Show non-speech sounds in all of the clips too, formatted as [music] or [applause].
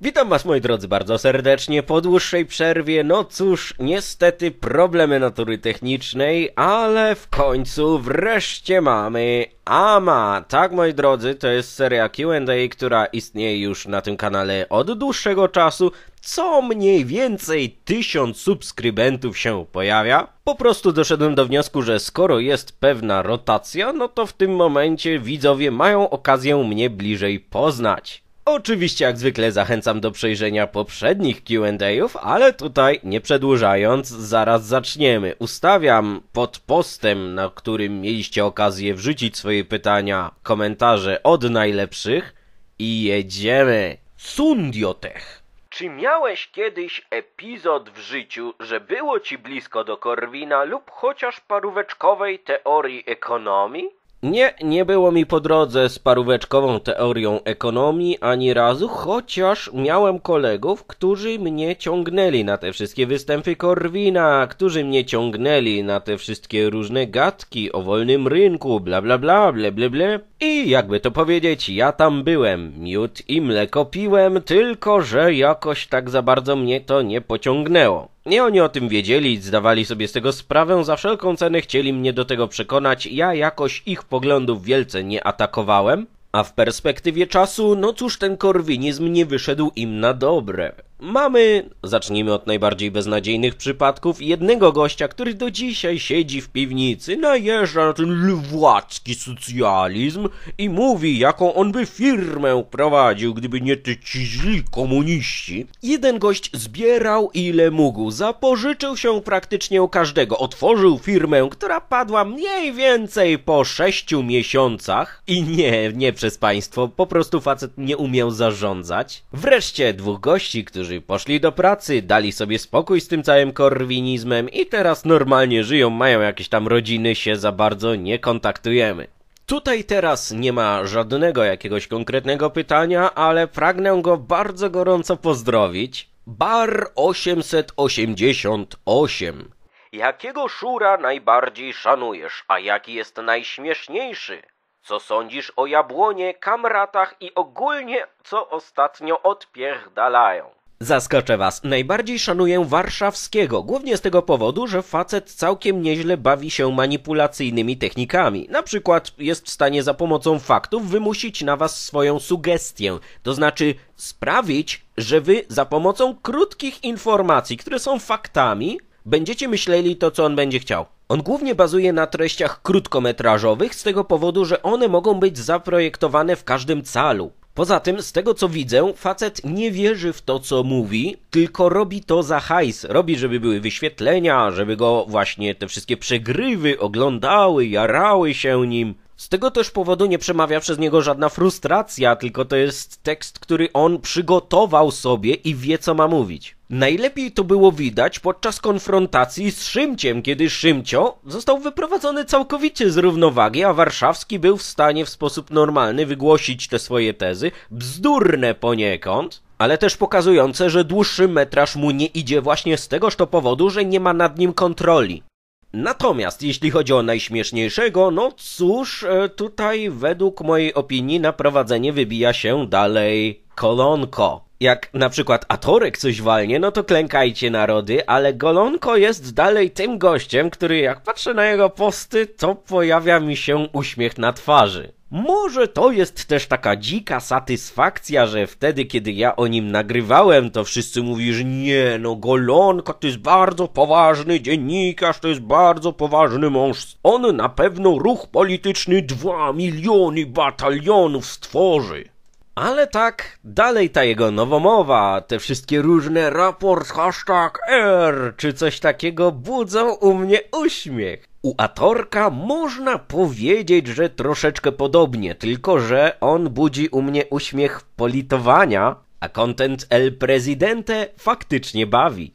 Witam Was, moi drodzy, bardzo serdecznie po dłuższej przerwie. No cóż, niestety problemy natury technicznej, ale w końcu wreszcie mamy AMA. Tak, moi drodzy, to jest seria QA, która istnieje już na tym kanale od dłuższego czasu. Co mniej więcej tysiąc subskrybentów się pojawia. Po prostu doszedłem do wniosku, że skoro jest pewna rotacja, no to w tym momencie widzowie mają okazję mnie bliżej poznać. Oczywiście jak zwykle zachęcam do przejrzenia poprzednich Q&A'ów, ale tutaj nie przedłużając, zaraz zaczniemy. Ustawiam pod postem, na którym mieliście okazję wrzucić swoje pytania, komentarze od najlepszych i jedziemy. Sundiotech. Czy miałeś kiedyś epizod w życiu, że było ci blisko do Korwina lub chociaż paróweczkowej teorii ekonomii? Nie, nie było mi po drodze z paróweczkową teorią ekonomii ani razu, chociaż miałem kolegów, którzy mnie ciągnęli na te wszystkie występy Korwina, którzy mnie ciągnęli na te wszystkie różne gadki o wolnym rynku, bla bla bla, ble ble ble. I jakby to powiedzieć, ja tam byłem, miód i mleko piłem, tylko że jakoś tak za bardzo mnie to nie pociągnęło. Nie oni o tym wiedzieli, zdawali sobie z tego sprawę, za wszelką cenę chcieli mnie do tego przekonać, ja jakoś ich poglądów wielce nie atakowałem, a w perspektywie czasu, no cóż, ten korwinizm nie wyszedł im na dobre. Mamy, zacznijmy od najbardziej beznadziejnych przypadków, jednego gościa, który do dzisiaj siedzi w piwnicy, najeżdża na ten lwacki socjalizm i mówi, jaką on by firmę prowadził, gdyby nie te ci źli komuniści. Jeden gość zbierał ile mógł, zapożyczył się praktycznie u każdego, otworzył firmę, która padła mniej więcej po sześciu miesiącach i nie, nie przez państwo, po prostu facet nie umiał zarządzać. Wreszcie dwóch gości, którzy którzy poszli do pracy, dali sobie spokój z tym całym korwinizmem i teraz normalnie żyją, mają jakieś tam rodziny, się za bardzo nie kontaktujemy. Tutaj teraz nie ma żadnego jakiegoś konkretnego pytania, ale pragnę go bardzo gorąco pozdrowić. Bar 888. Jakiego szura najbardziej szanujesz, a jaki jest najśmieszniejszy? Co sądzisz o jabłonie, kamratach i ogólnie co ostatnio odpierdalają? Zaskoczę was, najbardziej szanuję warszawskiego, głównie z tego powodu, że facet całkiem nieźle bawi się manipulacyjnymi technikami. Na przykład jest w stanie za pomocą faktów wymusić na was swoją sugestię, to znaczy sprawić, że wy za pomocą krótkich informacji, które są faktami, będziecie myśleli to, co on będzie chciał. On głównie bazuje na treściach krótkometrażowych z tego powodu, że one mogą być zaprojektowane w każdym calu. Poza tym, z tego co widzę, facet nie wierzy w to, co mówi, tylko robi to za hajs. Robi, żeby były wyświetlenia, żeby go właśnie te wszystkie przegrywy oglądały, jarały się nim. Z tego też powodu nie przemawia przez niego żadna frustracja, tylko to jest tekst, który on przygotował sobie i wie, co ma mówić. Najlepiej to było widać podczas konfrontacji z Szymciem, kiedy Szymcio został wyprowadzony całkowicie z równowagi, a Warszawski był w stanie w sposób normalny wygłosić te swoje tezy, bzdurne poniekąd, ale też pokazujące, że dłuższy metraż mu nie idzie właśnie z tegoż to powodu, że nie ma nad nim kontroli. Natomiast jeśli chodzi o najśmieszniejszego, no cóż, e, tutaj według mojej opinii na prowadzenie wybija się dalej kolonko jak na przykład Atorek coś walnie, no to klękajcie narody, ale Golonko jest dalej tym gościem, który jak patrzę na jego posty, to pojawia mi się uśmiech na twarzy. Może to jest też taka dzika satysfakcja, że wtedy, kiedy ja o nim nagrywałem, to wszyscy mówili, że nie, no Golonko to jest bardzo poważny dziennikarz, to jest bardzo poważny mąż. On na pewno ruch polityczny dwa miliony batalionów stworzy. Ale tak, dalej ta jego nowomowa, te wszystkie różne raport, hashtag R czy coś takiego budzą u mnie uśmiech. U Atorka można powiedzieć, że troszeczkę podobnie, tylko że on budzi u mnie uśmiech politowania, a content El Presidente faktycznie bawi.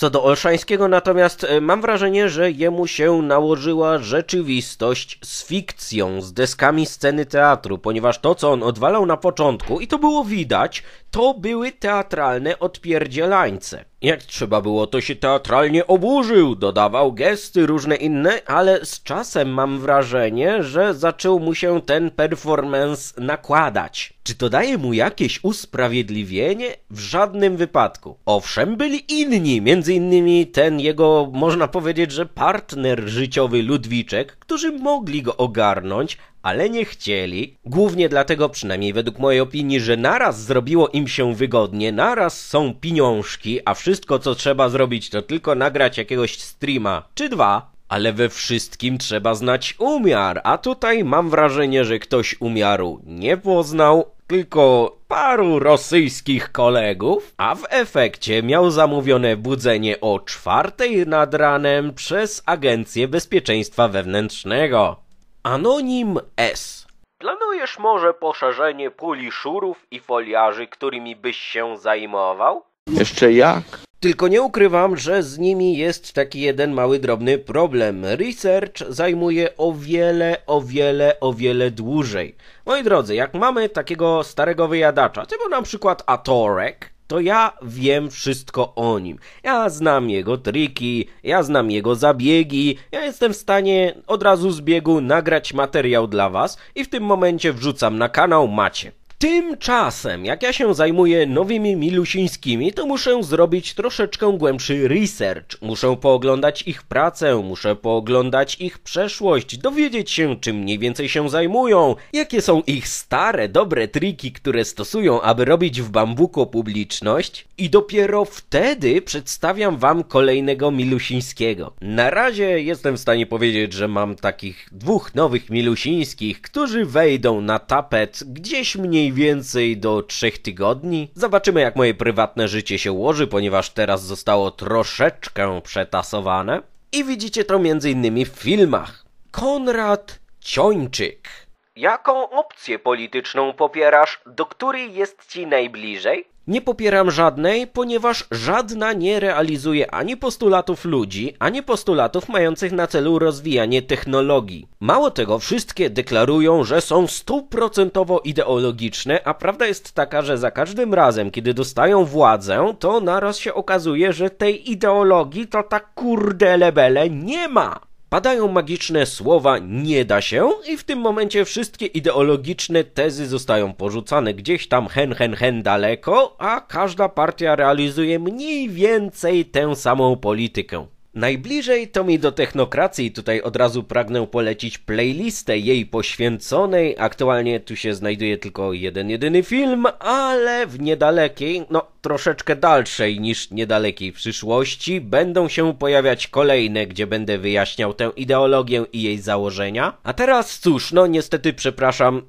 Co do Olszańskiego natomiast e, mam wrażenie, że jemu się nałożyła rzeczywistość z fikcją, z deskami sceny teatru, ponieważ to, co on odwalał na początku, i to było widać, to były teatralne odpierdzielańce. Jak trzeba było, to się teatralnie oburzył, dodawał gesty różne inne, ale z czasem mam wrażenie, że zaczął mu się ten performance nakładać. Czy to daje mu jakieś usprawiedliwienie? W żadnym wypadku. Owszem, byli inni, między innymi ten jego, można powiedzieć, że partner życiowy Ludwiczek, którzy mogli go ogarnąć, ale nie chcieli. Głównie dlatego, przynajmniej według mojej opinii, że naraz zrobiło im się wygodnie, naraz są pieniążki, a wszystko co trzeba zrobić to tylko nagrać jakiegoś streama czy dwa. Ale we wszystkim trzeba znać umiar, a tutaj mam wrażenie, że ktoś umiaru nie poznał, tylko paru rosyjskich kolegów, a w efekcie miał zamówione budzenie o czwartej nad ranem przez Agencję Bezpieczeństwa Wewnętrznego. Anonim S. Planujesz może poszerzenie puli szurów i foliarzy, którymi byś się zajmował? Jeszcze jak? Tylko nie ukrywam, że z nimi jest taki jeden mały drobny problem. Research zajmuje o wiele, o wiele, o wiele dłużej. Moi drodzy, jak mamy takiego starego wyjadacza, typu na przykład Atorek, to ja wiem wszystko o nim. Ja znam jego triki, ja znam jego zabiegi, ja jestem w stanie od razu z biegu nagrać materiał dla was i w tym momencie wrzucam na kanał, macie. Tymczasem, jak ja się zajmuję nowymi milusińskimi, to muszę zrobić troszeczkę głębszy research. Muszę pooglądać ich pracę, muszę pooglądać ich przeszłość, dowiedzieć się, czym mniej więcej się zajmują, jakie są ich stare, dobre triki, które stosują, aby robić w bambuko publiczność. I dopiero wtedy przedstawiam wam kolejnego milusińskiego. Na razie jestem w stanie powiedzieć, że mam takich dwóch nowych milusińskich, którzy wejdą na tapet gdzieś mniej więcej do trzech tygodni. Zobaczymy jak moje prywatne życie się ułoży, ponieważ teraz zostało troszeczkę przetasowane. I widzicie to m.in. w filmach. Konrad Ciończyk. Jaką opcję polityczną popierasz, do której jest ci najbliżej? Nie popieram żadnej, ponieważ żadna nie realizuje ani postulatów ludzi, ani postulatów mających na celu rozwijanie technologii. Mało tego, wszystkie deklarują, że są stuprocentowo ideologiczne, a prawda jest taka, że za każdym razem, kiedy dostają władzę, to naraz się okazuje, że tej ideologii to tak kurde lebele nie ma. Padają magiczne słowa nie da się i w tym momencie wszystkie ideologiczne tezy zostają porzucane gdzieś tam hen hen hen daleko, a każda partia realizuje mniej więcej tę samą politykę. Najbliżej to mi do technokracji, tutaj od razu pragnę polecić playlistę jej poświęconej. Aktualnie tu się znajduje tylko jeden jedyny film, ale w niedalekiej, no troszeczkę dalszej niż niedalekiej przyszłości będą się pojawiać kolejne, gdzie będę wyjaśniał tę ideologię i jej założenia. A teraz cóż, no niestety przepraszam,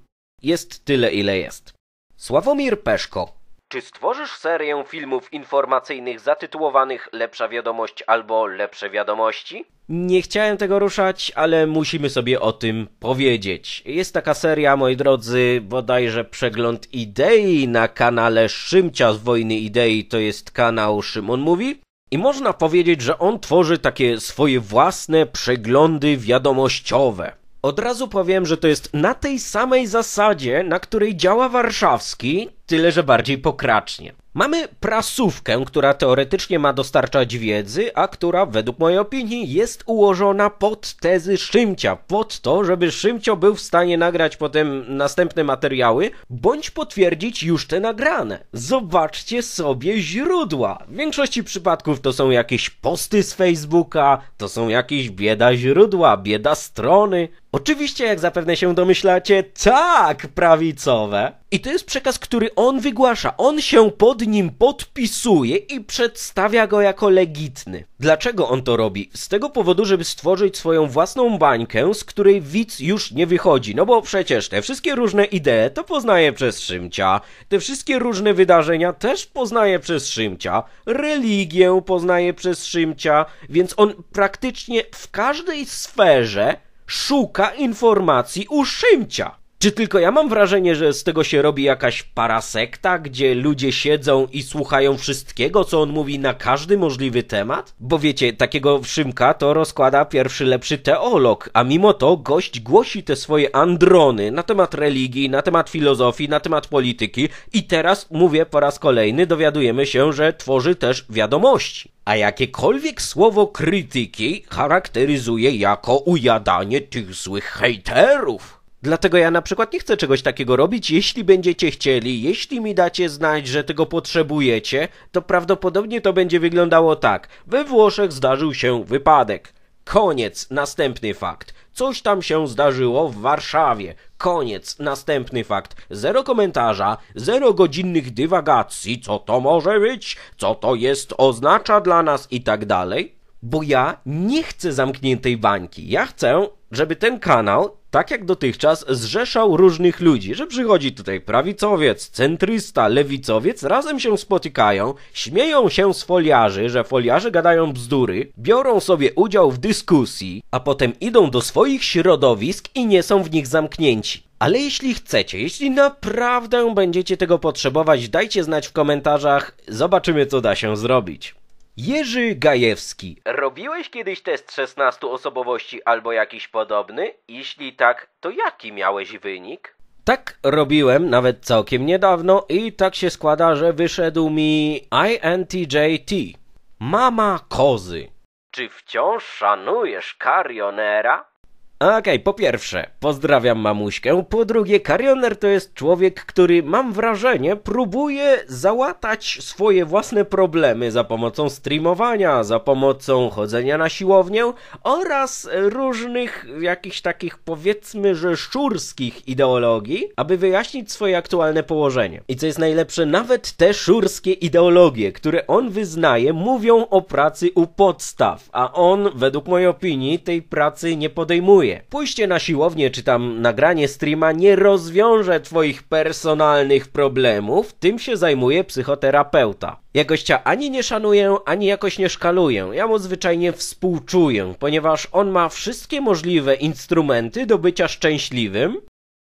jest tyle ile jest. Sławomir Peszko, czy stworzysz serię filmów informacyjnych zatytułowanych Lepsza wiadomość albo Lepsze wiadomości? Nie chciałem tego ruszać, ale musimy sobie o tym powiedzieć. Jest taka seria, moi drodzy, bodajże przegląd idei na kanale Szymcia z Wojny Idei, to jest kanał Szymon Mówi. I można powiedzieć, że on tworzy takie swoje własne przeglądy wiadomościowe. Od razu powiem, że to jest na tej samej zasadzie, na której działa warszawski, tyle że bardziej pokracznie. Mamy prasówkę, która teoretycznie ma dostarczać wiedzy, a która według mojej opinii jest ułożona pod tezy Szymcia, pod to, żeby Szymcio był w stanie nagrać potem następne materiały, bądź potwierdzić już te nagrane. Zobaczcie sobie źródła. W większości przypadków to są jakieś posty z Facebooka, to są jakieś bieda źródła, bieda strony. Oczywiście, jak zapewne się domyślacie, tak, prawicowe. I to jest przekaz, który on wygłasza. On się pod nim podpisuje i przedstawia go jako legitny. Dlaczego on to robi? Z tego powodu, żeby stworzyć swoją własną bańkę, z której widz już nie wychodzi. No bo przecież te wszystkie różne idee to poznaje przez Szymcia, te wszystkie różne wydarzenia też poznaje przez Szymcia, religię poznaje przez Szymcia, więc on praktycznie w każdej sferze szuka informacji u Szymcia. Czy tylko ja mam wrażenie, że z tego się robi jakaś parasekta, gdzie ludzie siedzą i słuchają wszystkiego, co on mówi na każdy możliwy temat? Bo wiecie, takiego Szymka to rozkłada pierwszy lepszy teolog, a mimo to gość głosi te swoje androny na temat religii, na temat filozofii, na temat polityki i teraz, mówię po raz kolejny, dowiadujemy się, że tworzy też wiadomości. A jakiekolwiek słowo krytyki charakteryzuje jako ujadanie tych złych hejterów. Dlatego ja na przykład nie chcę czegoś takiego robić. Jeśli będziecie chcieli, jeśli mi dacie znać, że tego potrzebujecie, to prawdopodobnie to będzie wyglądało tak. We Włoszech zdarzył się wypadek. Koniec, następny fakt. Coś tam się zdarzyło w Warszawie. Koniec, następny fakt. Zero komentarza, zero godzinnych dywagacji, co to może być, co to jest, oznacza dla nas i tak dalej bo ja nie chcę zamkniętej bańki. Ja chcę, żeby ten kanał, tak jak dotychczas, zrzeszał różnych ludzi, że przychodzi tutaj prawicowiec, centrysta, lewicowiec, razem się spotykają, śmieją się z foliarzy, że foliarze gadają bzdury, biorą sobie udział w dyskusji, a potem idą do swoich środowisk i nie są w nich zamknięci. Ale jeśli chcecie, jeśli naprawdę będziecie tego potrzebować, dajcie znać w komentarzach, zobaczymy co da się zrobić. Jerzy Gajewski. Robiłeś kiedyś test 16 osobowości albo jakiś podobny? Jeśli tak, to jaki miałeś wynik? Tak robiłem nawet całkiem niedawno i tak się składa, że wyszedł mi INTJT. Mama kozy. Czy wciąż szanujesz karionera? Okej, okay, po pierwsze, pozdrawiam mamuśkę. Po drugie, karioner to jest człowiek, który mam wrażenie próbuje załatać swoje własne problemy za pomocą streamowania, za pomocą chodzenia na siłownię oraz różnych jakichś takich powiedzmy, że szurskich ideologii, aby wyjaśnić swoje aktualne położenie. I co jest najlepsze, nawet te szurskie ideologie, które on wyznaje, mówią o pracy u podstaw, a on według mojej opinii tej pracy nie podejmuje dzieje. Pójście na siłownię czy tam nagranie streama nie rozwiąże twoich personalnych problemów, tym się zajmuje psychoterapeuta. Ja gościa ani nie szanuję, ani jakoś nie szkaluję. Ja mu zwyczajnie współczuję, ponieważ on ma wszystkie możliwe instrumenty do bycia szczęśliwym,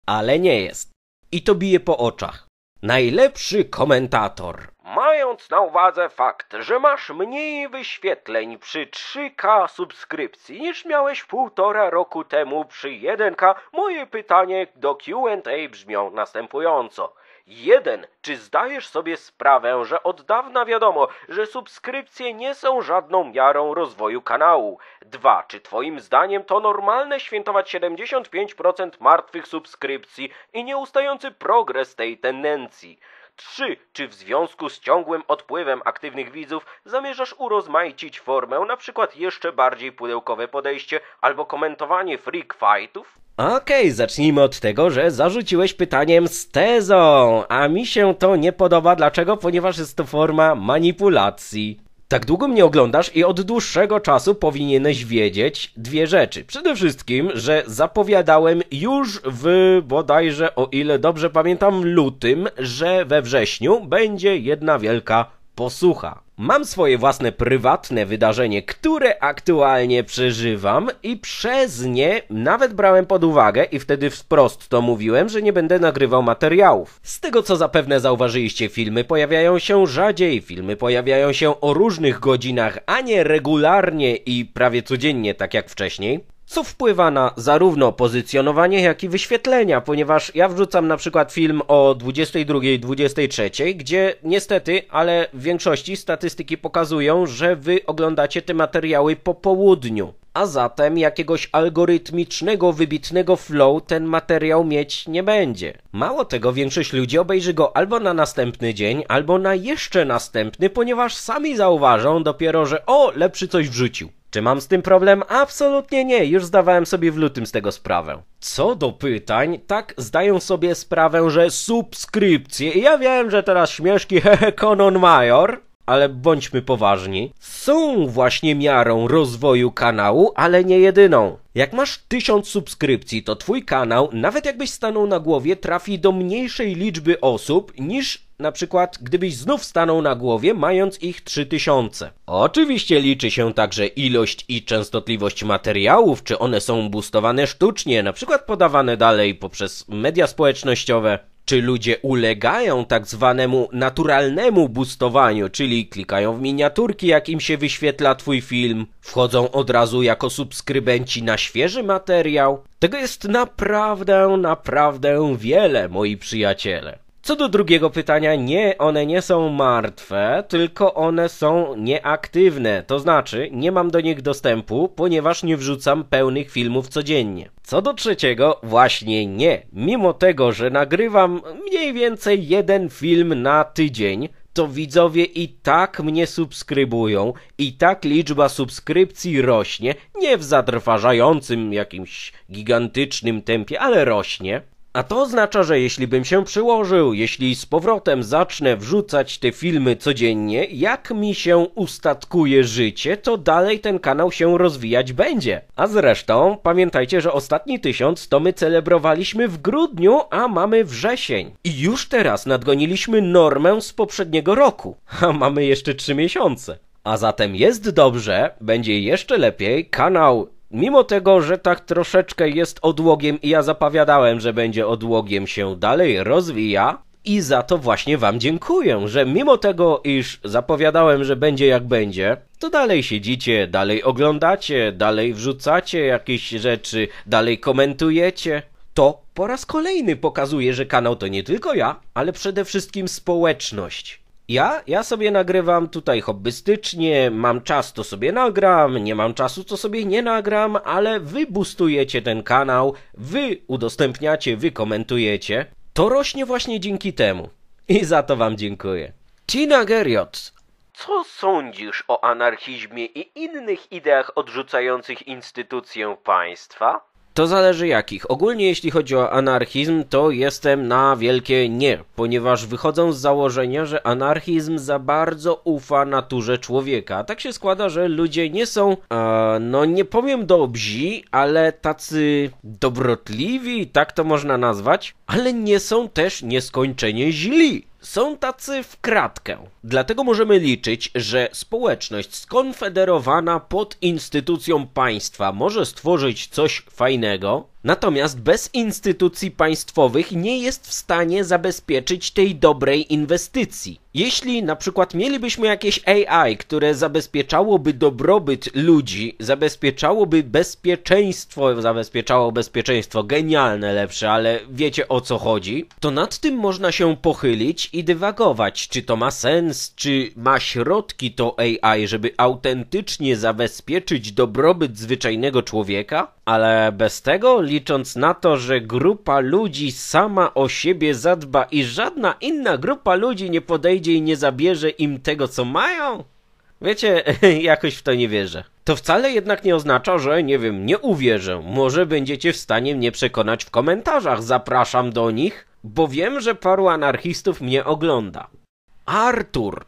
ale nie jest. I to bije po oczach najlepszy komentator. Mając na uwadze fakt, że masz mniej wyświetleń przy 3K subskrypcji niż miałeś półtora roku temu przy 1K, moje pytanie do QA brzmią następująco. Jeden, czy zdajesz sobie sprawę, że od dawna wiadomo, że subskrypcje nie są żadną miarą rozwoju kanału? Dwa, czy twoim zdaniem to normalne świętować 75% martwych subskrypcji i nieustający progres tej tendencji? 3. Czy w związku z ciągłym odpływem aktywnych widzów zamierzasz urozmaicić formę, na przykład jeszcze bardziej pudełkowe podejście albo komentowanie freak fightów? Okej, okay, zacznijmy od tego, że zarzuciłeś pytaniem z tezą, a mi się to nie podoba. Dlaczego? Ponieważ jest to forma manipulacji. Tak długo mnie oglądasz i od dłuższego czasu powinieneś wiedzieć dwie rzeczy. Przede wszystkim, że zapowiadałem już w bodajże, o ile dobrze pamiętam, lutym, że we wrześniu będzie jedna wielka posłucha. Mam swoje własne prywatne wydarzenie, które aktualnie przeżywam i przez nie nawet brałem pod uwagę i wtedy wprost to mówiłem, że nie będę nagrywał materiałów. Z tego co zapewne zauważyliście, filmy pojawiają się rzadziej, filmy pojawiają się o różnych godzinach, a nie regularnie i prawie codziennie tak jak wcześniej co wpływa na zarówno pozycjonowanie, jak i wyświetlenia, ponieważ ja wrzucam na przykład film o 22-23, gdzie niestety, ale w większości statystyki pokazują, że wy oglądacie te materiały po południu. A zatem jakiegoś algorytmicznego, wybitnego flow ten materiał mieć nie będzie. Mało tego, większość ludzi obejrzy go albo na następny dzień, albo na jeszcze następny, ponieważ sami zauważą dopiero, że o, lepszy coś wrzucił. Czy mam z tym problem? Absolutnie nie, już zdawałem sobie w lutym z tego sprawę. Co do pytań, tak zdaję sobie sprawę, że subskrypcje, i ja wiem, że teraz śmieszki, [laughs] hehe, Conan Major, ale bądźmy poważni, są właśnie miarą rozwoju kanału, ale nie jedyną. Jak masz tysiąc subskrypcji, to twój kanał, nawet jakbyś stanął na głowie, trafi do mniejszej liczby osób niż na przykład, gdybyś znów stanął na głowie, mając ich 3000. Oczywiście liczy się także ilość i częstotliwość materiałów, czy one są boostowane sztucznie, na przykład podawane dalej poprzez media społecznościowe. Czy ludzie ulegają tak zwanemu naturalnemu boostowaniu, czyli klikają w miniaturki, jak im się wyświetla twój film, wchodzą od razu jako subskrybenci na świeży materiał? Tego jest naprawdę, naprawdę wiele, moi przyjaciele. Co do drugiego pytania, nie, one nie są martwe, tylko one są nieaktywne, to znaczy nie mam do nich dostępu, ponieważ nie wrzucam pełnych filmów codziennie. Co do trzeciego, właśnie nie. Mimo tego, że nagrywam mniej więcej jeden film na tydzień, to widzowie i tak mnie subskrybują, i tak liczba subskrypcji rośnie, nie w zatrważającym jakimś gigantycznym tempie, ale rośnie. A to oznacza, że jeśli bym się przyłożył, jeśli z powrotem zacznę wrzucać te filmy codziennie, jak mi się ustatkuje życie, to dalej ten kanał się rozwijać będzie. A zresztą pamiętajcie, że ostatni tysiąc to my celebrowaliśmy w grudniu, a mamy wrzesień. I już teraz nadgoniliśmy normę z poprzedniego roku, [laughs] a mamy jeszcze trzy miesiące. A zatem jest dobrze, będzie jeszcze lepiej, kanał mimo tego, że tak troszeczkę jest odłogiem i ja zapowiadałem, że będzie odłogiem się dalej rozwija, i za to właśnie Wam dziękuję, że mimo tego, iż zapowiadałem, że będzie jak będzie, to dalej siedzicie, dalej oglądacie, dalej wrzucacie jakieś rzeczy, dalej komentujecie. To po raz kolejny pokazuje, że kanał to nie tylko ja, ale przede wszystkim społeczność. Ja? Ja sobie nagrywam tutaj hobbystycznie, mam czas to sobie nagram, nie mam czasu to sobie nie nagram, ale wy boostujecie ten kanał, wy udostępniacie, wy komentujecie. To rośnie właśnie dzięki temu. I za to wam dziękuję. Tina Geriot. Co sądzisz o anarchizmie i innych ideach odrzucających instytucję państwa? To zależy jakich. Ogólnie jeśli chodzi o anarchizm, to jestem na wielkie nie, ponieważ wychodzą z założenia, że anarchizm za bardzo ufa naturze człowieka. Tak się składa, że ludzie nie są, e, no nie powiem dobrzy, ale tacy dobrotliwi, tak to można nazwać, ale nie są też nieskończenie źli. Są tacy w kratkę. Dlatego możemy liczyć, że społeczność skonfederowana pod instytucją państwa może stworzyć coś fajnego, Natomiast bez instytucji państwowych nie jest w stanie zabezpieczyć tej dobrej inwestycji. Jeśli na przykład mielibyśmy jakieś AI, które zabezpieczałoby dobrobyt ludzi, zabezpieczałoby bezpieczeństwo, zabezpieczało bezpieczeństwo, genialne lepsze, ale wiecie o co chodzi, to nad tym można się pochylić i dywagować, czy to ma sens, czy ma środki to AI, żeby autentycznie zabezpieczyć dobrobyt zwyczajnego człowieka? Ale bez tego, licząc na to, że grupa ludzi sama o siebie zadba i żadna inna grupa ludzi nie podejdzie i nie zabierze im tego, co mają? Wiecie, [laughs] jakoś w to nie wierzę. To wcale jednak nie oznacza, że nie wiem, nie uwierzę. Może będziecie w stanie mnie przekonać w komentarzach. Zapraszam do nich, bo wiem, że paru anarchistów mnie ogląda. Artur!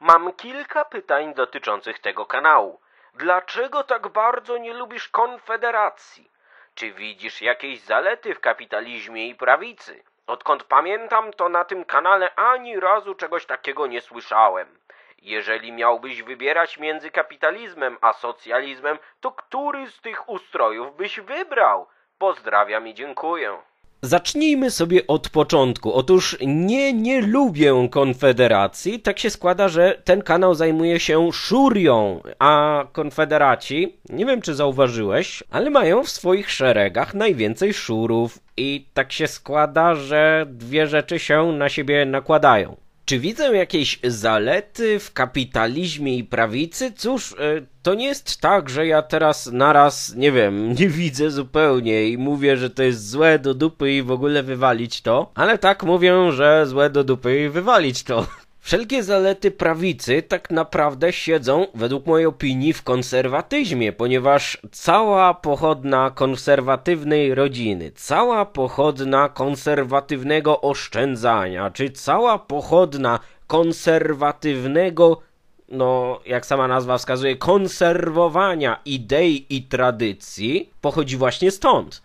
Mam kilka pytań dotyczących tego kanału. Dlaczego tak bardzo nie lubisz konfederacji? Czy widzisz jakieś zalety w kapitalizmie i prawicy? Odkąd pamiętam, to na tym kanale ani razu czegoś takiego nie słyszałem. Jeżeli miałbyś wybierać między kapitalizmem a socjalizmem, to który z tych ustrojów byś wybrał? Pozdrawiam i dziękuję. Zacznijmy sobie od początku. Otóż nie, nie lubię Konfederacji. Tak się składa, że ten kanał zajmuje się szurią, a Konfederaci, nie wiem czy zauważyłeś, ale mają w swoich szeregach najwięcej szurów. I tak się składa, że dwie rzeczy się na siebie nakładają. Czy widzę jakieś zalety w kapitalizmie i prawicy? Cóż, e, to nie jest tak, że ja teraz naraz, nie wiem, [laughs] nie widzę zupełnie i mówię, że to jest złe do dupy i w ogóle wywalić to, ale tak mówię, że złe do dupy i wywalić to. [laughs] Wszelkie zalety prawicy tak naprawdę siedzą, według mojej opinii, w konserwatyzmie, ponieważ cała pochodna konserwatywnej rodziny, cała pochodna konserwatywnego oszczędzania, czy cała pochodna konserwatywnego, no jak sama nazwa wskazuje, konserwowania idei i tradycji, pochodzi właśnie stąd.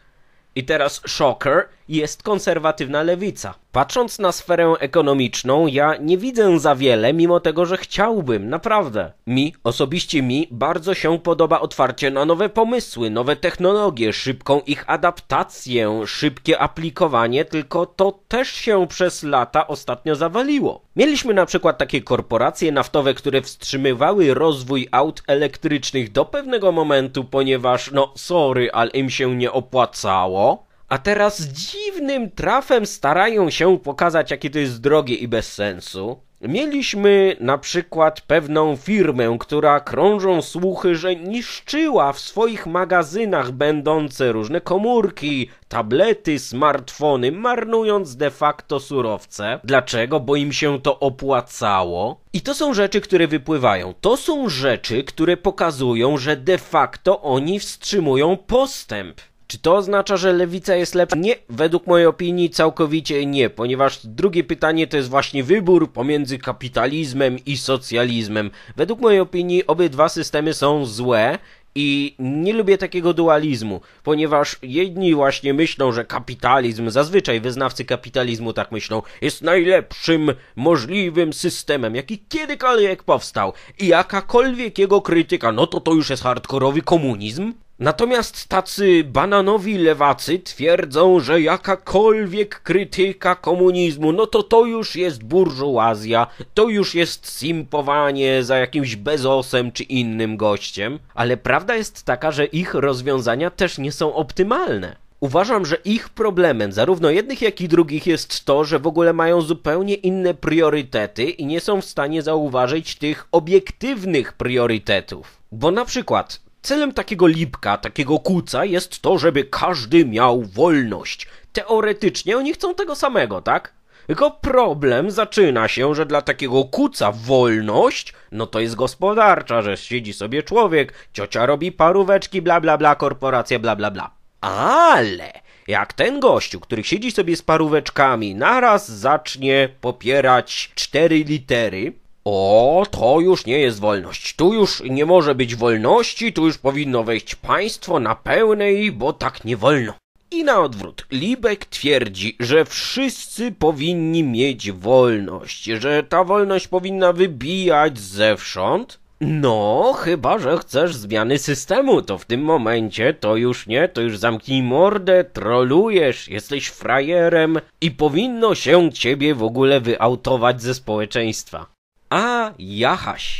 I teraz shocker, jest konserwatywna lewica. Patrząc na sferę ekonomiczną, ja nie widzę za wiele, mimo tego, że chciałbym, naprawdę. Mi, osobiście mi, bardzo się podoba otwarcie na nowe pomysły, nowe technologie, szybką ich adaptację, szybkie aplikowanie, tylko to też się przez lata ostatnio zawaliło. Mieliśmy na przykład takie korporacje naftowe, które wstrzymywały rozwój aut elektrycznych do pewnego momentu, ponieważ, no sorry, ale im się nie opłacało a teraz dziwnym trafem starają się pokazać, jakie to jest drogie i bez sensu. Mieliśmy na przykład pewną firmę, która krążą słuchy, że niszczyła w swoich magazynach będące różne komórki, tablety, smartfony, marnując de facto surowce. Dlaczego? Bo im się to opłacało. I to są rzeczy, które wypływają. To są rzeczy, które pokazują, że de facto oni wstrzymują postęp. Czy to oznacza, że lewica jest lepsza? Nie, według mojej opinii całkowicie nie, ponieważ drugie pytanie to jest właśnie wybór pomiędzy kapitalizmem i socjalizmem. Według mojej opinii obydwa systemy są złe i nie lubię takiego dualizmu, ponieważ jedni właśnie myślą, że kapitalizm, zazwyczaj wyznawcy kapitalizmu tak myślą, jest najlepszym możliwym systemem, jaki kiedykolwiek powstał. I jakakolwiek jego krytyka, no to to już jest hardkorowy komunizm. Natomiast tacy bananowi lewacy twierdzą, że jakakolwiek krytyka komunizmu, no to to już jest burżuazja, to już jest simpowanie za jakimś Bezosem czy innym gościem, ale prawda jest taka, że ich rozwiązania też nie są optymalne. Uważam, że ich problemem, zarówno jednych, jak i drugich, jest to, że w ogóle mają zupełnie inne priorytety i nie są w stanie zauważyć tych obiektywnych priorytetów. Bo na przykład Celem takiego lipka, takiego kuca jest to, żeby każdy miał wolność. Teoretycznie oni chcą tego samego, tak? Tylko problem zaczyna się, że dla takiego kuca wolność, no to jest gospodarcza, że siedzi sobie człowiek, ciocia robi paróweczki, bla bla bla, korporacja bla bla bla. Ale jak ten gościu, który siedzi sobie z paróweczkami, naraz zacznie popierać cztery litery, o, to już nie jest wolność. Tu już nie może być wolności, tu już powinno wejść państwo na pełnej, bo tak nie wolno. I na odwrót, Libek twierdzi, że wszyscy powinni mieć wolność, że ta wolność powinna wybijać zewsząd. No, chyba że chcesz zmiany systemu, to w tym momencie to już nie, to już zamknij mordę, trolujesz, jesteś frajerem i powinno się ciebie w ogóle wyautować ze społeczeństwa. A jachaś.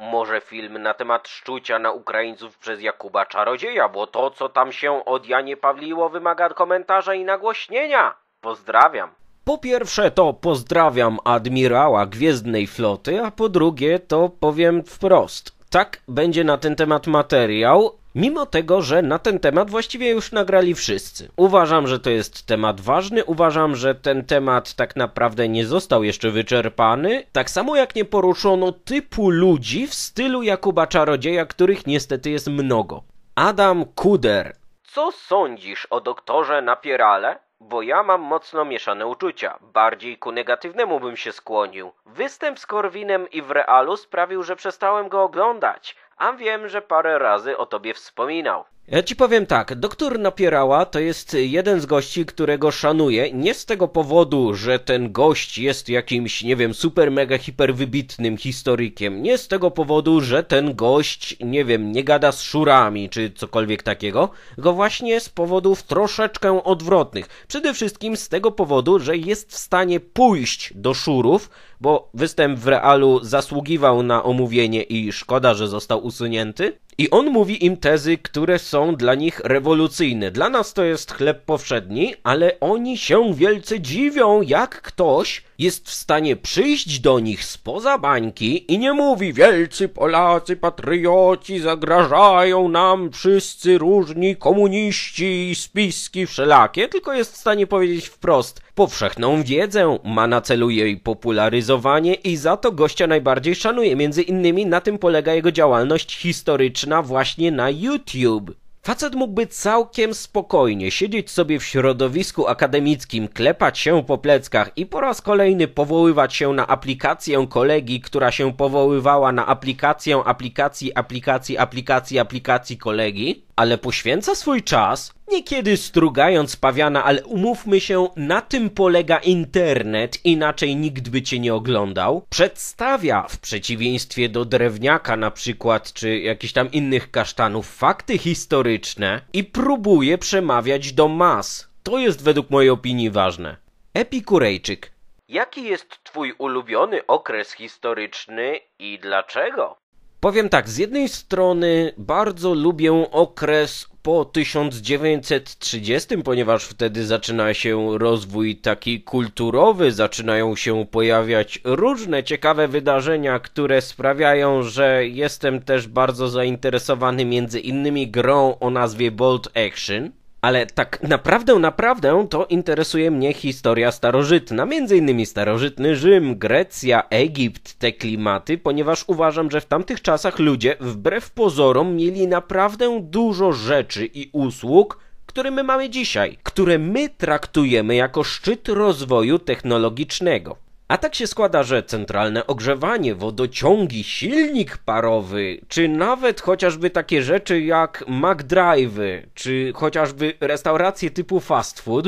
Może film na temat szczucia na Ukraińców przez Jakuba Czarodzieja, bo to, co tam się od Janie Pawliło wymaga komentarza i nagłośnienia. Pozdrawiam. Po pierwsze to pozdrawiam admirała Gwiezdnej Floty, a po drugie to powiem wprost. Tak będzie na ten temat materiał Mimo tego, że na ten temat właściwie już nagrali wszyscy. Uważam, że to jest temat ważny, uważam, że ten temat tak naprawdę nie został jeszcze wyczerpany. Tak samo jak nie poruszono typu ludzi w stylu Jakuba Czarodzieja, których niestety jest mnogo. Adam Kuder. Co sądzisz o doktorze Napierale? Bo ja mam mocno mieszane uczucia. Bardziej ku negatywnemu bym się skłonił. Występ z Korwinem i w Realu sprawił, że przestałem go oglądać a wiem, że parę razy o tobie wspominał. Ja ci powiem tak, doktor Napierała to jest jeden z gości, którego szanuję, nie z tego powodu, że ten gość jest jakimś, nie wiem, super mega hiper wybitnym historykiem, nie z tego powodu, że ten gość, nie wiem, nie gada z szurami czy cokolwiek takiego, go właśnie z powodów troszeczkę odwrotnych. Przede wszystkim z tego powodu, że jest w stanie pójść do szurów, bo występ w Realu zasługiwał na omówienie i szkoda, że został usunięty i on mówi im tezy, które są dla nich rewolucyjne. Dla nas to jest chleb powszedni, ale oni się wielce dziwią, jak ktoś jest w stanie przyjść do nich spoza bańki i nie mówi wielcy Polacy, patrioci zagrażają nam wszyscy różni komuniści i spiski wszelakie, tylko jest w stanie powiedzieć wprost powszechną wiedzę, ma na celu jej popularyzowanie i za to gościa najbardziej szanuje. Między innymi na tym polega jego działalność historyczna dostępna właśnie na YouTube. Facet mógłby całkiem spokojnie siedzieć sobie w środowisku akademickim, klepać się po pleckach i po raz kolejny powoływać się na aplikację kolegi, która się powoływała na aplikację aplikacji, aplikacji, aplikacji, aplikacji kolegi, ale poświęca swój czas niekiedy strugając pawiana, ale umówmy się, na tym polega internet, inaczej nikt by cię nie oglądał, przedstawia w przeciwieństwie do drewniaka na przykład, czy jakichś tam innych kasztanów, fakty historyczne i próbuje przemawiać do mas. To jest według mojej opinii ważne. Epikurejczyk. Jaki jest twój ulubiony okres historyczny i dlaczego? Powiem tak, z jednej strony bardzo lubię okres po 1930, ponieważ wtedy zaczyna się rozwój taki kulturowy, zaczynają się pojawiać różne ciekawe wydarzenia, które sprawiają, że jestem też bardzo zainteresowany między innymi grą o nazwie Bolt Action. Ale tak naprawdę, naprawdę to interesuje mnie historia starożytna, między innymi starożytny Rzym, Grecja, Egipt, te klimaty, ponieważ uważam, że w tamtych czasach ludzie, wbrew pozorom, mieli naprawdę dużo rzeczy i usług, które my mamy dzisiaj, które my traktujemy jako szczyt rozwoju technologicznego. A tak się składa, że centralne ogrzewanie, wodociągi, silnik parowy, czy nawet chociażby takie rzeczy jak McDrive, czy chociażby restauracje typu fast food,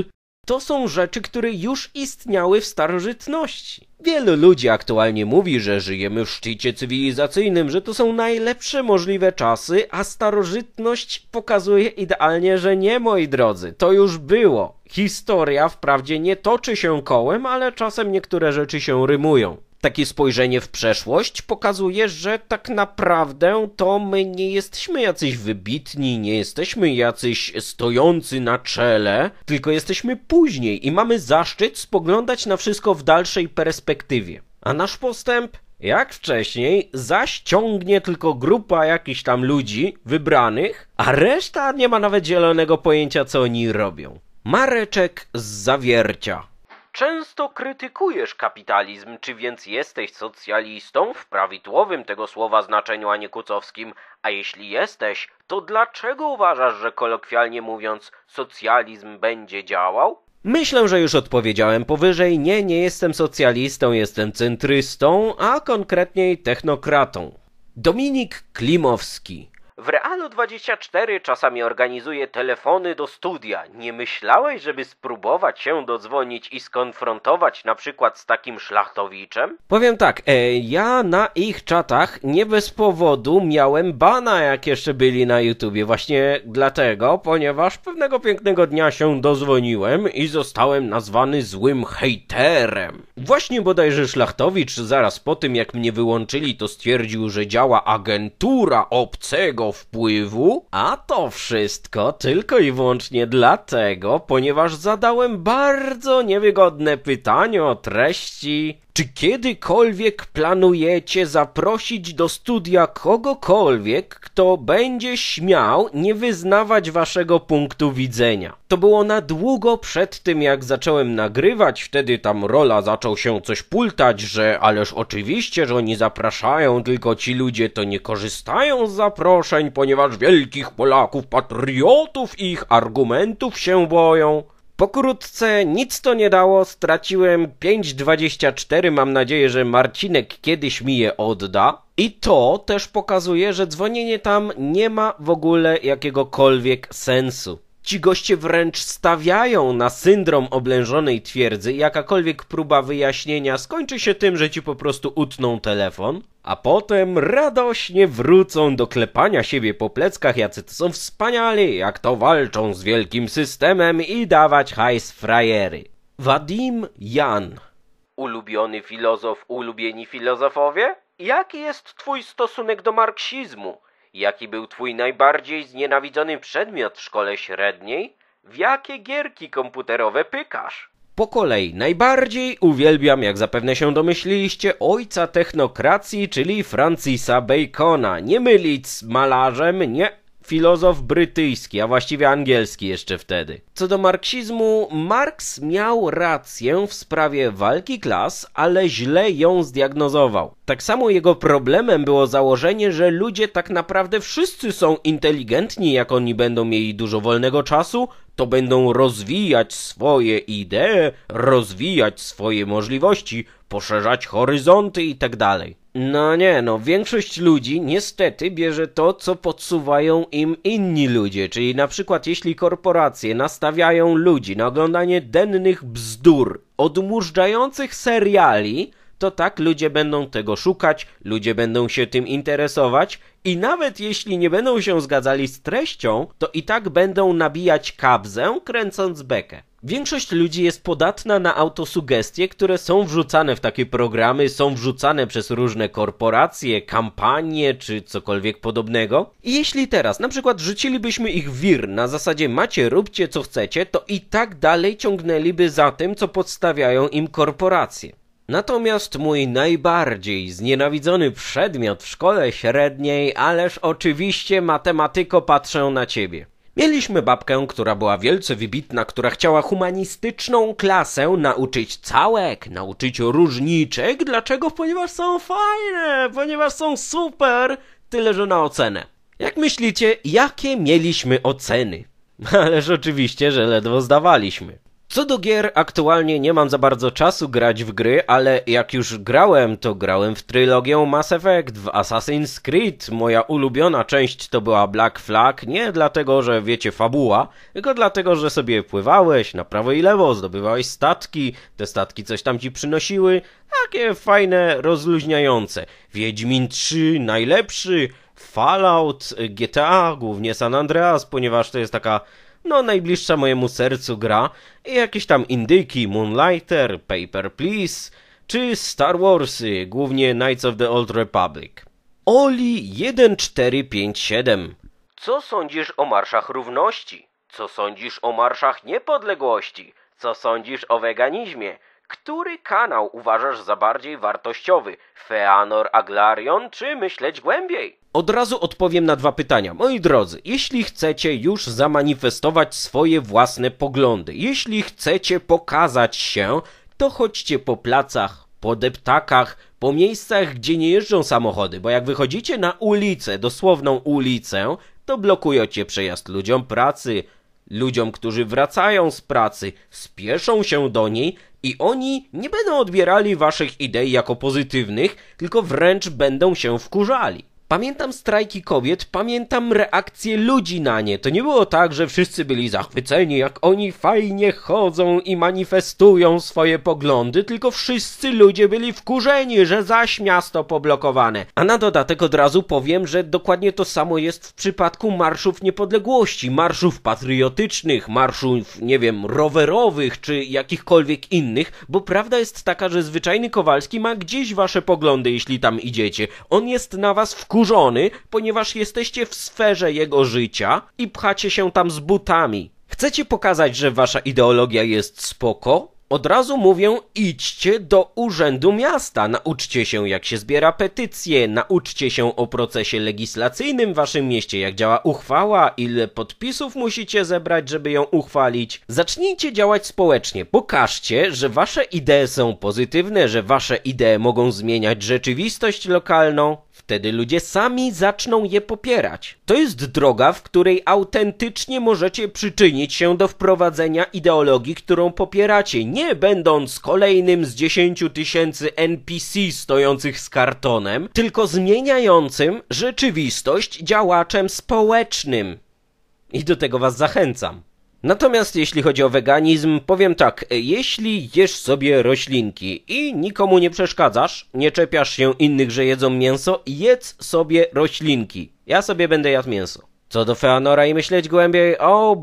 to są rzeczy, które już istniały w starożytności. Wielu ludzi aktualnie mówi, że żyjemy w szczycie cywilizacyjnym, że to są najlepsze możliwe czasy, a starożytność pokazuje idealnie, że nie, moi drodzy, to już było. Historia wprawdzie nie toczy się kołem, ale czasem niektóre rzeczy się rymują takie spojrzenie w przeszłość pokazuje, że tak naprawdę to my nie jesteśmy jacyś wybitni, nie jesteśmy jacyś stojący na czele, tylko jesteśmy później i mamy zaszczyt spoglądać na wszystko w dalszej perspektywie. A nasz postęp jak wcześniej, zaściągnie tylko grupa jakichś tam ludzi wybranych, a reszta nie ma nawet zielonego pojęcia, co oni robią. Mareczek z zawiercia. Często krytykujesz kapitalizm, czy więc jesteś socjalistą w prawidłowym tego słowa znaczeniu, a nie kucowskim? A jeśli jesteś, to dlaczego uważasz, że kolokwialnie mówiąc, socjalizm będzie działał? Myślę, że już odpowiedziałem powyżej. Nie, nie jestem socjalistą, jestem centrystą, a konkretniej technokratą. Dominik Klimowski w Realu 24 czasami organizuje telefony do studia. Nie myślałeś, żeby spróbować się dodzwonić i skonfrontować na przykład z takim szlachtowiczem? Powiem tak, e, ja na ich czatach nie bez powodu miałem bana, jak jeszcze byli na YouTubie. Właśnie dlatego, ponieważ pewnego pięknego dnia się dozwoniłem i zostałem nazwany złym hejterem. Właśnie bodajże szlachtowicz zaraz po tym, jak mnie wyłączyli, to stwierdził, że działa agentura obcego wpływu, a to wszystko tylko i wyłącznie dlatego, ponieważ zadałem bardzo niewygodne pytanie o treści czy kiedykolwiek planujecie zaprosić do studia kogokolwiek, kto będzie śmiał nie wyznawać waszego punktu widzenia? To było na długo przed tym, jak zacząłem nagrywać, wtedy tam rola zaczął się coś pultać, że ależ oczywiście, że oni zapraszają, tylko ci ludzie to nie korzystają z zaproszeń, ponieważ wielkich Polaków, patriotów ich argumentów się boją. Pokrótce nic to nie dało, straciłem 5,24, mam nadzieję, że Marcinek kiedyś mi je odda. I to też pokazuje, że dzwonienie tam nie ma w ogóle jakiegokolwiek sensu. Ci goście wręcz stawiają na syndrom oblężonej twierdzy i jakakolwiek próba wyjaśnienia skończy się tym, że ci po prostu utną telefon, a potem radośnie wrócą do klepania siebie po pleckach, jacy to są wspaniali, jak to walczą z wielkim systemem i dawać hajs frajery. Wadim Jan Ulubiony filozof, ulubieni filozofowie? Jaki jest twój stosunek do marksizmu? Jaki był twój najbardziej znienawidzony przedmiot w szkole średniej? W jakie gierki komputerowe pykasz? Po kolei najbardziej uwielbiam, jak zapewne się domyśliliście, ojca technokracji, czyli Francisa Bacona. Nie mylić z malarzem, nie filozof brytyjski, a właściwie angielski jeszcze wtedy. Co do marksizmu, Marx miał rację w sprawie walki klas, ale źle ją zdiagnozował. Tak samo jego problemem było założenie, że ludzie tak naprawdę wszyscy są inteligentni, jak oni będą mieli dużo wolnego czasu, to będą rozwijać swoje idee, rozwijać swoje możliwości, poszerzać horyzonty itd. Tak no nie, no większość ludzi niestety bierze to, co podsuwają im inni ludzie, czyli na przykład jeśli korporacje nastawiają ludzi na oglądanie dennych bzdur, odmurzających seriali, to tak ludzie będą tego szukać, ludzie będą się tym interesować i nawet jeśli nie będą się zgadzali z treścią, to i tak będą nabijać kabzę kręcąc bekę. Większość ludzi jest podatna na autosugestie, które są wrzucane w takie programy, są wrzucane przez różne korporacje, kampanie czy cokolwiek podobnego. I jeśli teraz na przykład rzucilibyśmy ich wir na zasadzie macie, róbcie co chcecie, to i tak dalej ciągnęliby za tym, co podstawiają im korporacje. Natomiast mój najbardziej znienawidzony przedmiot w szkole średniej, ależ oczywiście matematyko patrzę na ciebie. Mieliśmy babkę, która była wielce wybitna, która chciała humanistyczną klasę nauczyć całek, nauczyć różniczek. Dlaczego? Ponieważ są fajne, ponieważ są super, tyle że na ocenę. Jak myślicie, jakie mieliśmy oceny? [laughs] Ależ oczywiście, że ledwo zdawaliśmy. Co do gier, aktualnie nie mam za bardzo czasu grać w gry, ale jak już grałem, to grałem w trylogię Mass Effect, w Assassin's Creed. Moja ulubiona część to była Black Flag, nie dlatego, że wiecie, fabuła, tylko dlatego, że sobie pływałeś na prawo i lewo, zdobywałeś statki, te statki coś tam ci przynosiły, takie fajne, rozluźniające. Wiedźmin 3, najlepszy, Fallout, GTA, głównie San Andreas, ponieważ to jest taka no najbliższa mojemu sercu gra i jakieś tam indyki, Moonlighter, Paper Please czy Star Warsy, głównie Knights of the Old Republic. Oli 1457 Co sądzisz o marszach równości? Co sądzisz o marszach niepodległości? Co sądzisz o weganizmie? Który kanał uważasz za bardziej wartościowy? Feanor Aglarion czy myśleć głębiej? Od razu odpowiem na dwa pytania. Moi drodzy, jeśli chcecie już zamanifestować swoje własne poglądy, jeśli chcecie pokazać się, to chodźcie po placach, po deptakach, po miejscach, gdzie nie jeżdżą samochody, bo jak wychodzicie na ulicę, dosłowną ulicę, to blokujecie przejazd ludziom pracy, ludziom, którzy wracają z pracy, spieszą się do niej i oni nie będą odbierali waszych idei jako pozytywnych, tylko wręcz będą się wkurzali. Pamiętam strajki kobiet, pamiętam reakcję ludzi na nie. To nie było tak, że wszyscy byli zachwyceni, jak oni fajnie chodzą i manifestują swoje poglądy, tylko wszyscy ludzie byli wkurzeni, że zaś miasto poblokowane. A na dodatek od razu powiem, że dokładnie to samo jest w przypadku marszów niepodległości, marszów patriotycznych, marszów, nie wiem, rowerowych czy jakichkolwiek innych, bo prawda jest taka, że zwyczajny Kowalski ma gdzieś wasze poglądy, jeśli tam idziecie. On jest na was wkurzony wkurzony, ponieważ jesteście w sferze jego życia i pchacie się tam z butami. Chcecie pokazać, że wasza ideologia jest spoko? Od razu mówię, idźcie do urzędu miasta, nauczcie się jak się zbiera petycje, nauczcie się o procesie legislacyjnym w waszym mieście, jak działa uchwała, ile podpisów musicie zebrać, żeby ją uchwalić. Zacznijcie działać społecznie, pokażcie, że wasze idee są pozytywne, że wasze idee mogą zmieniać rzeczywistość lokalną. Wtedy ludzie sami zaczną je popierać. To jest droga, w której autentycznie możecie przyczynić się do wprowadzenia ideologii, którą popieracie, nie będąc kolejnym z 10 tysięcy NPC stojących z kartonem, tylko zmieniającym rzeczywistość działaczem społecznym. I do tego was zachęcam. Natomiast jeśli chodzi o weganizm, powiem tak, jeśli jesz sobie roślinki i nikomu nie przeszkadzasz, nie czepiasz się innych, że jedzą mięso, jedz sobie roślinki. Ja sobie będę jadł mięso. Co do Feanora i myśleć głębiej, o oh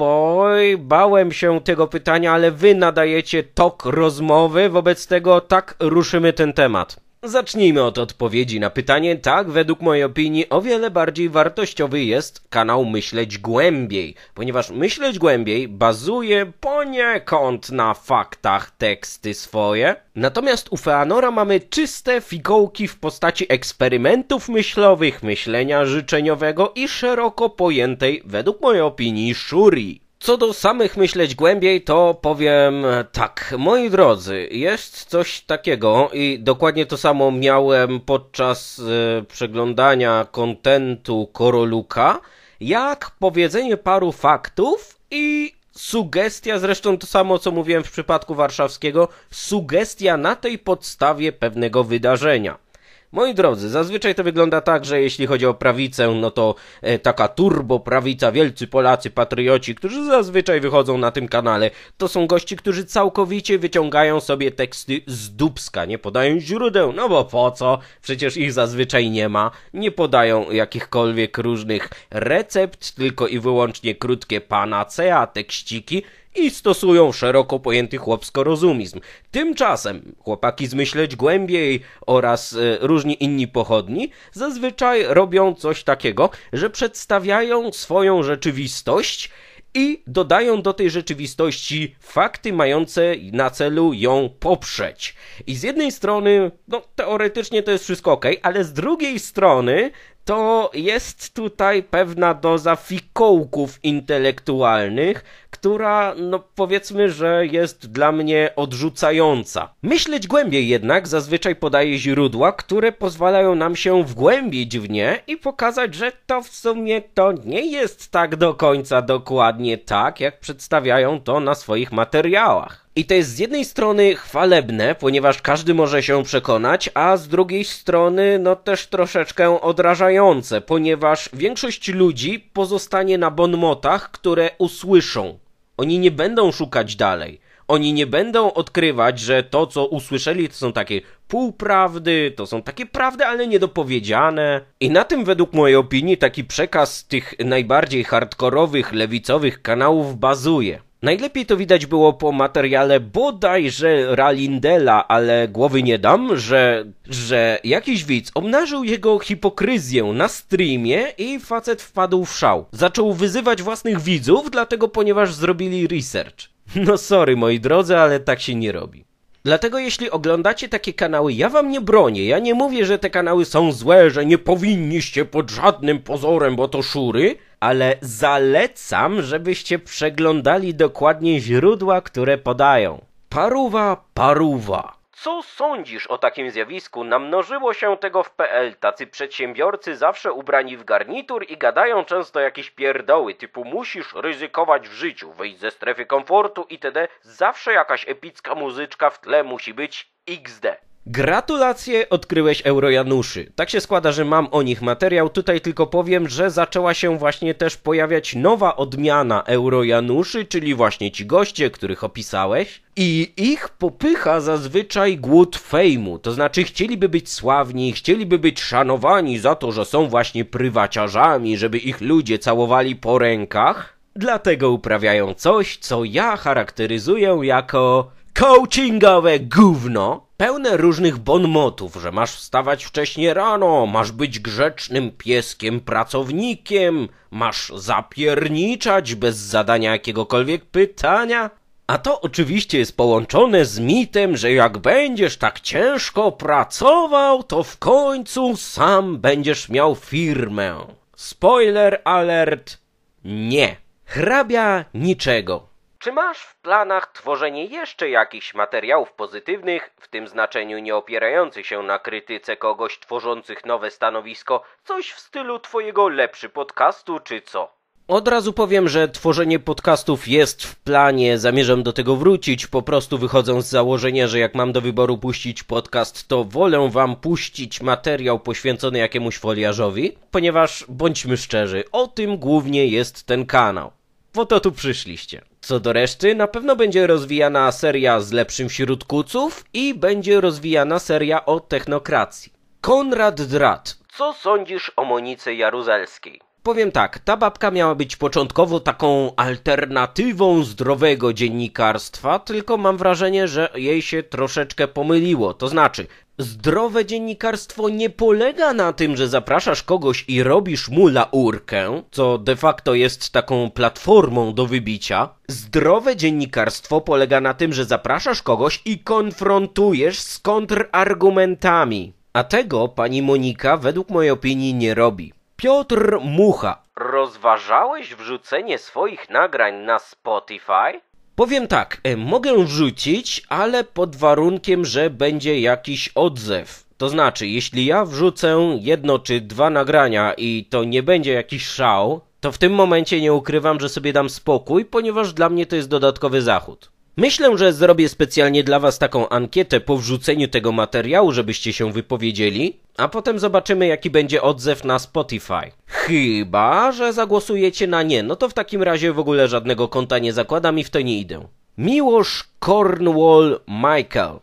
bałem się tego pytania, ale wy nadajecie tok rozmowy, wobec tego tak ruszymy ten temat. Zacznijmy od odpowiedzi na pytanie. Tak, według mojej opinii o wiele bardziej wartościowy jest kanał Myśleć Głębiej, ponieważ Myśleć Głębiej bazuje poniekąd na faktach teksty swoje. Natomiast u Feanora mamy czyste figołki w postaci eksperymentów myślowych, myślenia życzeniowego i szeroko pojętej, według mojej opinii, szuri. Co do samych myśleć głębiej, to powiem tak. Moi drodzy, jest coś takiego i dokładnie to samo miałem podczas y, przeglądania kontentu Koroluka, jak powiedzenie paru faktów i sugestia, zresztą to samo co mówiłem w przypadku warszawskiego, sugestia na tej podstawie pewnego wydarzenia. Moi drodzy, zazwyczaj to wygląda tak, że jeśli chodzi o prawicę, no to e, taka turbo prawica, wielcy Polacy, patrioci, którzy zazwyczaj wychodzą na tym kanale, to są gości, którzy całkowicie wyciągają sobie teksty z dubska, nie podają źródeł, no bo po co? Przecież ich zazwyczaj nie ma, nie podają jakichkolwiek różnych recept, tylko i wyłącznie krótkie panacea, tekściki, i stosują szeroko pojęty chłopsko-rozumizm. Tymczasem chłopaki z Myśleć Głębiej oraz y, różni inni pochodni zazwyczaj robią coś takiego, że przedstawiają swoją rzeczywistość i dodają do tej rzeczywistości fakty mające na celu ją poprzeć. I z jednej strony, no teoretycznie to jest wszystko ok, ale z drugiej strony to jest tutaj pewna doza fikołków intelektualnych, która, no powiedzmy, że jest dla mnie odrzucająca. Myśleć głębiej jednak zazwyczaj podaje źródła, które pozwalają nam się wgłębić w nie i pokazać, że to w sumie to nie jest tak do końca dokładnie tak, jak przedstawiają to na swoich materiałach. I to jest z jednej strony chwalebne, ponieważ każdy może się przekonać, a z drugiej strony no też troszeczkę odrażające, ponieważ większość ludzi pozostanie na bonmotach, które usłyszą. Oni nie będą szukać dalej. Oni nie będą odkrywać, że to, co usłyszeli, to są takie półprawdy, to są takie prawdy, ale niedopowiedziane. I na tym, według mojej opinii, taki przekaz tych najbardziej hardkorowych, lewicowych kanałów bazuje. Najlepiej to widać było po materiale bodajże Ralindela, ale głowy nie dam, że, że jakiś widz obnażył jego hipokryzję na streamie i facet wpadł w szał. Zaczął wyzywać własnych widzów, dlatego ponieważ zrobili research. No sorry moi drodzy, ale tak się nie robi. Dlatego jeśli oglądacie takie kanały, ja wam nie bronię, ja nie mówię, że te kanały są złe, że nie powinniście pod żadnym pozorem, bo to szury, ale zalecam, żebyście przeglądali dokładnie źródła, które podają. Paruwa, paruwa. Co sądzisz o takim zjawisku? Namnożyło się tego w PL. Tacy przedsiębiorcy zawsze ubrani w garnitur i gadają często jakieś pierdoły, typu musisz ryzykować w życiu, wyjść ze strefy komfortu itd. Zawsze jakaś epicka muzyczka w tle musi być XD. Gratulacje, odkryłeś Eurojanuszy. Tak się składa, że mam o nich materiał. Tutaj tylko powiem, że zaczęła się właśnie też pojawiać nowa odmiana Eurojanuszy, czyli właśnie ci goście, których opisałeś. I ich popycha zazwyczaj głód fejmu, to znaczy chcieliby być sławni, chcieliby być szanowani za to, że są właśnie prywaciarzami, żeby ich ludzie całowali po rękach. Dlatego uprawiają coś, co ja charakteryzuję jako coachingowe gówno pełne różnych bonmotów, że masz wstawać wcześnie rano, masz być grzecznym pieskiem pracownikiem, masz zapierniczać bez zadania jakiegokolwiek pytania. A to oczywiście jest połączone z mitem, że jak będziesz tak ciężko pracował, to w końcu sam będziesz miał firmę. Spoiler alert, nie. Hrabia niczego. Czy masz w planach tworzenie jeszcze jakichś materiałów pozytywnych, w tym znaczeniu nie opierających się na krytyce kogoś tworzących nowe stanowisko, coś w stylu twojego lepszy podcastu czy co? Od razu powiem, że tworzenie podcastów jest w planie, zamierzam do tego wrócić, po prostu wychodząc z założenia, że jak mam do wyboru puścić podcast, to wolę wam puścić materiał poświęcony jakiemuś foliarzowi, ponieważ, bądźmy szczerzy, o tym głównie jest ten kanał. Po to tu przyszliście. Co do reszty, na pewno będzie rozwijana seria z lepszym wśród kuców i będzie rozwijana seria o technokracji. Konrad Drat, co sądzisz o Monice Jaruzelskiej? Powiem tak, ta babka miała być początkowo taką alternatywą zdrowego dziennikarstwa, tylko mam wrażenie, że jej się troszeczkę pomyliło. To znaczy, Zdrowe dziennikarstwo nie polega na tym, że zapraszasz kogoś i robisz mu laurkę, co de facto jest taką platformą do wybicia. Zdrowe dziennikarstwo polega na tym, że zapraszasz kogoś i konfrontujesz z kontrargumentami. A tego pani Monika według mojej opinii nie robi. Piotr Mucha. Rozważałeś wrzucenie swoich nagrań na Spotify? Powiem tak, e, mogę rzucić, ale pod warunkiem, że będzie jakiś odzew. To znaczy, jeśli ja wrzucę jedno czy dwa nagrania i to nie będzie jakiś szał, to w tym momencie nie ukrywam, że sobie dam spokój, ponieważ dla mnie to jest dodatkowy zachód. Myślę, że zrobię specjalnie dla Was taką ankietę po wrzuceniu tego materiału, żebyście się wypowiedzieli, a potem zobaczymy, jaki będzie odzew na Spotify. Chyba, że zagłosujecie na nie, no to w takim razie w ogóle żadnego konta nie zakładam i w to nie idę. Miłosz Cornwall Michael.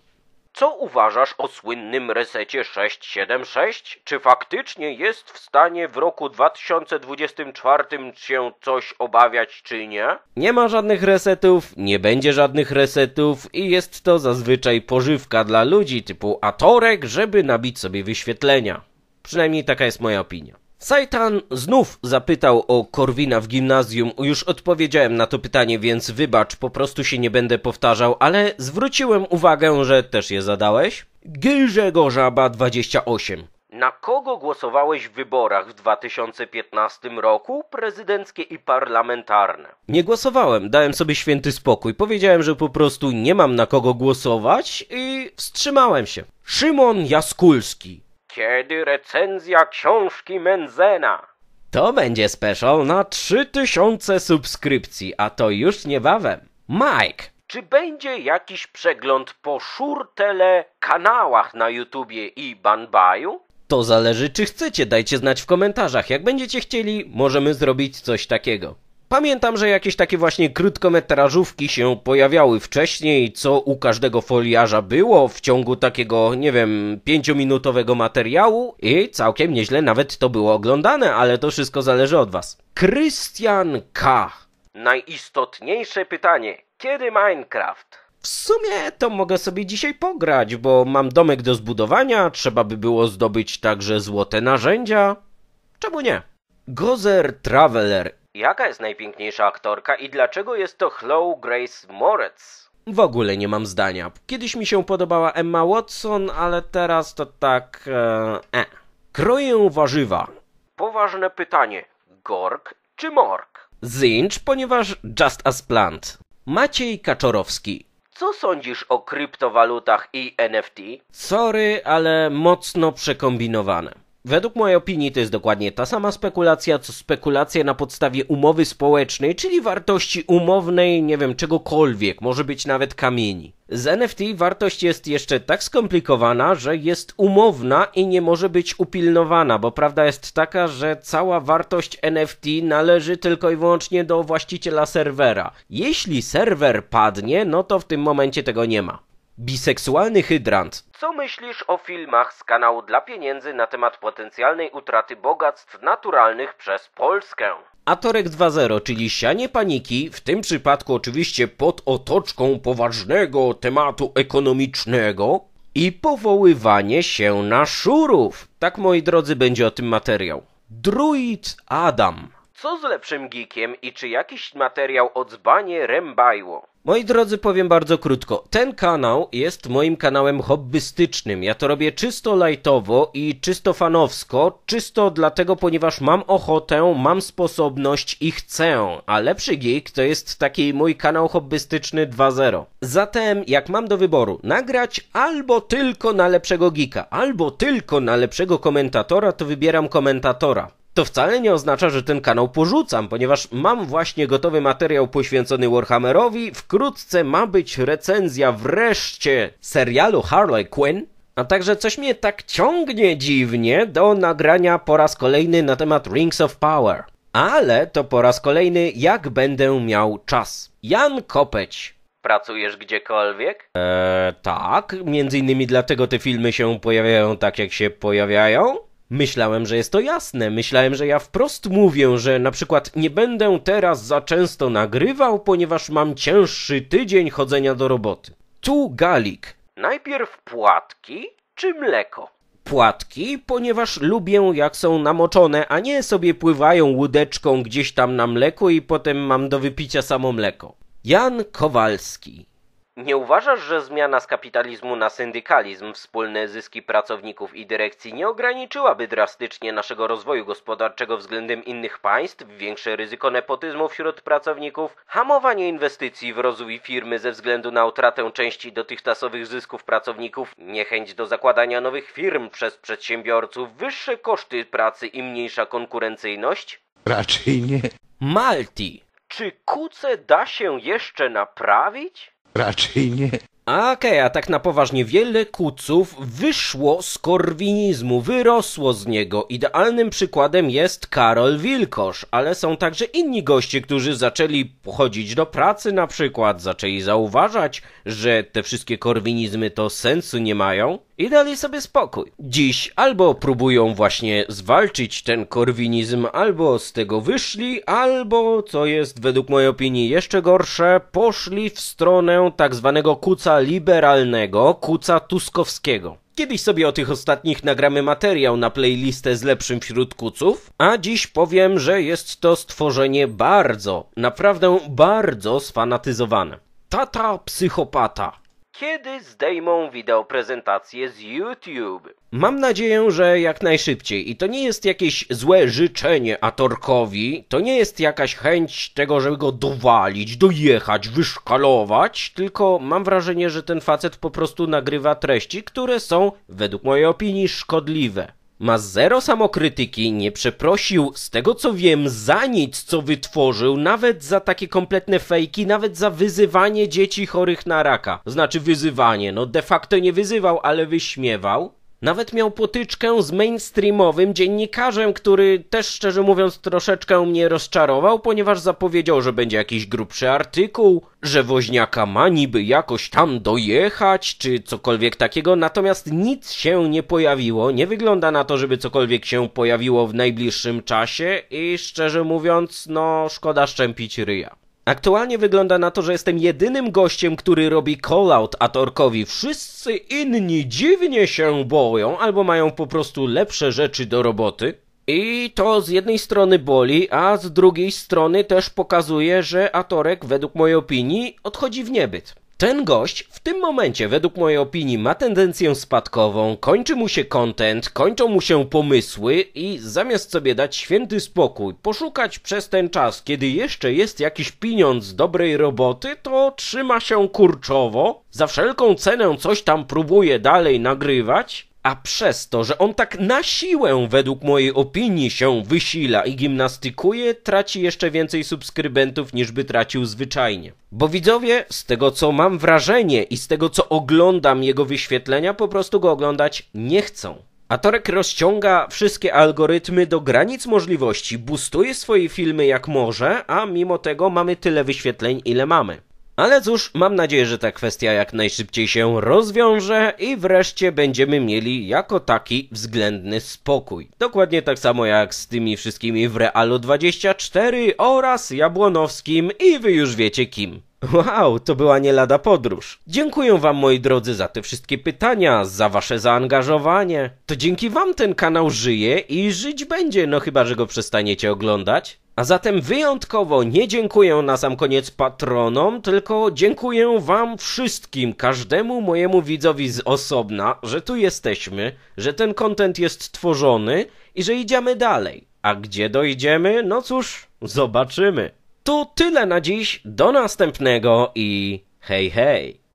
Co uważasz o słynnym resecie 676? Czy faktycznie jest w stanie w roku 2024 się coś obawiać, czy nie? Nie ma żadnych resetów, nie będzie żadnych resetów i jest to zazwyczaj pożywka dla ludzi typu Atorek, żeby nabić sobie wyświetlenia. Przynajmniej taka jest moja opinia. Sajtan znów zapytał o Korwina w gimnazjum. Już odpowiedziałem na to pytanie, więc wybacz, po prostu się nie będę powtarzał, ale zwróciłem uwagę, że też je zadałeś. Grzegorza 28. Na kogo głosowałeś w wyborach w 2015 roku? Prezydenckie i parlamentarne. Nie głosowałem, dałem sobie święty spokój. Powiedziałem, że po prostu nie mam na kogo głosować i wstrzymałem się. Szymon Jaskulski. Kiedy recenzja książki Menzena? To będzie special na 3000 subskrypcji, a to już niebawem. Mike! Czy będzie jakiś przegląd po szurtele kanałach na YouTubie i Banbaju? To zależy czy chcecie, dajcie znać w komentarzach. Jak będziecie chcieli, możemy zrobić coś takiego. Pamiętam, że jakieś takie właśnie krótkometrażówki się pojawiały wcześniej, co u każdego foliarza było w ciągu takiego, nie wiem, pięciominutowego materiału i całkiem nieźle nawet to było oglądane, ale to wszystko zależy od was. Krystian K. Najistotniejsze pytanie. Kiedy Minecraft? W sumie to mogę sobie dzisiaj pograć, bo mam domek do zbudowania, trzeba by było zdobyć także złote narzędzia. Czemu nie? Gozer Traveler Jaka jest najpiękniejsza aktorka i dlaczego jest to Chloe Grace Moretz? W ogóle nie mam zdania. Kiedyś mi się podobała Emma Watson, ale teraz to tak... E. e. Kroję warzywa. Poważne pytanie. Gork czy mork? Zinch, ponieważ just as plant. Maciej Kaczorowski. Co sądzisz o kryptowalutach i NFT? Sorry, ale mocno przekombinowane. Według mojej opinii to jest dokładnie ta sama spekulacja, co spekulacja na podstawie umowy społecznej, czyli wartości umownej, nie wiem, czegokolwiek, może być nawet kamieni. Z NFT wartość jest jeszcze tak skomplikowana, że jest umowna i nie może być upilnowana, bo prawda jest taka, że cała wartość NFT należy tylko i wyłącznie do właściciela serwera. Jeśli serwer padnie, no to w tym momencie tego nie ma. Biseksualny hydrant. Co myślisz o filmach z kanału Dla Pieniędzy na temat potencjalnej utraty bogactw naturalnych przez Polskę? Atorek 2.0, czyli sianie paniki, w tym przypadku oczywiście pod otoczką poważnego tematu ekonomicznego i powoływanie się na szurów. Tak, moi drodzy, będzie o tym materiał. Druid Adam. Co z lepszym geekiem i czy jakiś materiał o dzbanie Rembajło? Moi drodzy, powiem bardzo krótko. Ten kanał jest moim kanałem hobbystycznym. Ja to robię czysto lajtowo i czysto fanowsko, czysto dlatego, ponieważ mam ochotę, mam sposobność i chcę. A Lepszy Geek to jest taki mój kanał hobbystyczny 2.0. Zatem, jak mam do wyboru nagrać albo tylko na lepszego geeka, albo tylko na lepszego komentatora, to wybieram komentatora. To wcale nie oznacza, że ten kanał porzucam, ponieważ mam właśnie gotowy materiał poświęcony Warhammerowi. Wkrótce ma być recenzja wreszcie serialu Harley Quinn, a także coś mnie tak ciągnie dziwnie do nagrania po raz kolejny na temat Rings of Power. Ale to po raz kolejny jak będę miał czas. Jan Kopeć. Pracujesz gdziekolwiek? Eee, tak, między innymi dlatego te filmy się pojawiają tak jak się pojawiają. Myślałem, że jest to jasne. Myślałem, że ja wprost mówię, że na przykład nie będę teraz za często nagrywał, ponieważ mam cięższy tydzień chodzenia do roboty. Tu galik. Najpierw płatki czy mleko? Płatki, ponieważ lubię jak są namoczone, a nie sobie pływają łódeczką gdzieś tam na mleku i potem mam do wypicia samo mleko. Jan Kowalski nie uważasz, że zmiana z kapitalizmu na syndykalizm, wspólne zyski pracowników i dyrekcji nie ograniczyłaby drastycznie naszego rozwoju gospodarczego względem innych państw, większe ryzyko nepotyzmu wśród pracowników, hamowanie inwestycji w rozwój firmy ze względu na utratę części dotychczasowych zysków pracowników, niechęć do zakładania nowych firm przez przedsiębiorców, wyższe koszty pracy i mniejsza konkurencyjność? Raczej nie. Malti. Czy kuce da się jeszcze naprawić? Radšej nie. Okej, okay, a tak na poważnie, wiele kuców wyszło z korwinizmu, wyrosło z niego. Idealnym przykładem jest Karol Wilkosz, ale są także inni goście, którzy zaczęli chodzić do pracy na przykład, zaczęli zauważać, że te wszystkie korwinizmy to sensu nie mają i dali sobie spokój. Dziś albo próbują właśnie zwalczyć ten korwinizm, albo z tego wyszli, albo, co jest według mojej opinii jeszcze gorsze, poszli w stronę tak zwanego kuca liberalnego kuca tuskowskiego. Kiedyś sobie o tych ostatnich nagramy materiał na playlistę z lepszym wśród kuców, a dziś powiem, że jest to stworzenie bardzo, naprawdę bardzo sfanatyzowane. Tata psychopata kiedy zdejmą wideoprezentację z YouTube. Mam nadzieję, że jak najszybciej. I to nie jest jakieś złe życzenie Atorkowi, to nie jest jakaś chęć tego, żeby go dowalić, dojechać, wyszkalować, tylko mam wrażenie, że ten facet po prostu nagrywa treści, które są, według mojej opinii, szkodliwe. Ma zero samokrytyki, nie przeprosił, z tego co wiem, za nic, co wytworzył, nawet za takie kompletne fejki, nawet za wyzywanie dzieci chorych na raka. Znaczy wyzywanie, no de facto nie wyzywał, ale wyśmiewał. Nawet miał potyczkę z mainstreamowym dziennikarzem, który też szczerze mówiąc troszeczkę mnie rozczarował, ponieważ zapowiedział, że będzie jakiś grubszy artykuł, że woźniaka ma niby jakoś tam dojechać, czy cokolwiek takiego, natomiast nic się nie pojawiło, nie wygląda na to, żeby cokolwiek się pojawiło w najbliższym czasie i szczerze mówiąc, no szkoda szczępić ryja. Aktualnie wygląda na to, że jestem jedynym gościem, który robi call-out Atorkowi. Wszyscy inni dziwnie się boją albo mają po prostu lepsze rzeczy do roboty. I to z jednej strony boli, a z drugiej strony też pokazuje, że Atorek, według mojej opinii, odchodzi w niebyt. Ten gość w tym momencie, według mojej opinii, ma tendencję spadkową, kończy mu się content, kończą mu się pomysły i zamiast sobie dać święty spokój, poszukać przez ten czas, kiedy jeszcze jest jakiś pieniądz dobrej roboty, to trzyma się kurczowo, za wszelką cenę coś tam próbuje dalej nagrywać, a przez to, że on tak na siłę, według mojej opinii, się wysila i gimnastykuje, traci jeszcze więcej subskrybentów niż by tracił zwyczajnie. Bo widzowie, z tego co mam wrażenie i z tego co oglądam jego wyświetlenia, po prostu go oglądać nie chcą. Atorek rozciąga wszystkie algorytmy do granic możliwości, boostuje swoje filmy jak może, a mimo tego mamy tyle wyświetleń, ile mamy. Ale cóż, mam nadzieję, że ta kwestia jak najszybciej się rozwiąże i wreszcie będziemy mieli jako taki względny spokój. Dokładnie tak samo jak z tymi wszystkimi w Realu 24 oraz Jabłonowskim i wy już wiecie kim. Wow, to była nie lada podróż. Dziękuję Wam, moi drodzy, za te wszystkie pytania, za Wasze zaangażowanie. To dzięki Wam ten kanał żyje i żyć będzie, no chyba, że go przestaniecie oglądać. A zatem wyjątkowo nie dziękuję na sam koniec patronom, tylko dziękuję Wam wszystkim, każdemu mojemu widzowi z osobna, że tu jesteśmy, że ten kontent jest tworzony i że idziemy dalej. A gdzie dojdziemy? No cóż, zobaczymy. To tyle na dziś. Do następnego i hej, hej!